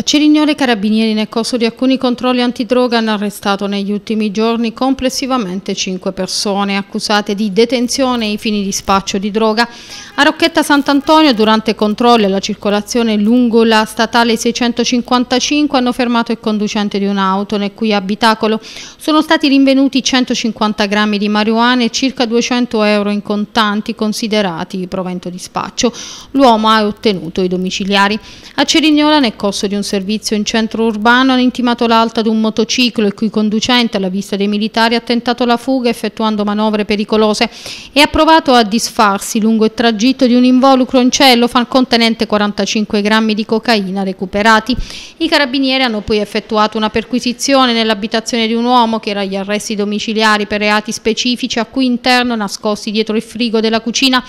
A Cirignone i carabinieri nel corso di alcuni controlli antidroga hanno arrestato negli ultimi giorni complessivamente cinque persone accusate di detenzione ai fini di spaccio di droga. A Rocchetta Sant'Antonio durante controlli alla circolazione lungo la statale 655 hanno fermato il conducente di un'auto nel cui abitacolo sono stati rinvenuti 150 grammi di marijuana e circa 200 euro in contanti considerati provento di spaccio. L'uomo ha ottenuto i domiciliari. A Cerignola nel corso di un servizio in centro urbano hanno intimato l'alta ad un motociclo il cui conducente alla vista dei militari ha tentato la fuga effettuando manovre pericolose e ha provato a disfarsi lungo il tragitto di un involucro in cielo contenente 45 grammi di cocaina recuperati. I carabinieri hanno poi effettuato una perquisizione nell'abitazione di un uomo che era agli arresti domiciliari per reati specifici a cui interno nascosti dietro il frigo della cucina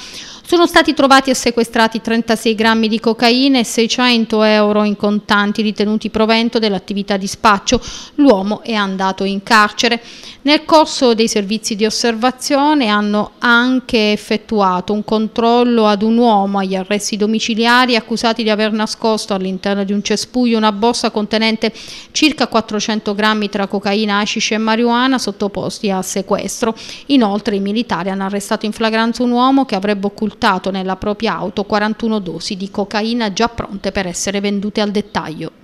sono stati trovati e sequestrati 36 grammi di cocaina e 600 euro in contanti ritenuti provento dell'attività di spaccio. L'uomo è andato in carcere. Nel corso dei servizi di osservazione hanno anche effettuato un controllo ad un uomo agli arresti domiciliari accusati di aver nascosto all'interno di un cespuglio una borsa contenente circa 400 grammi tra cocaina, hashish e marijuana sottoposti a sequestro. Inoltre i militari hanno arrestato in flagranza un uomo che avrebbe occultato occultato nella propria auto 41 dosi di cocaina già pronte per essere vendute al dettaglio.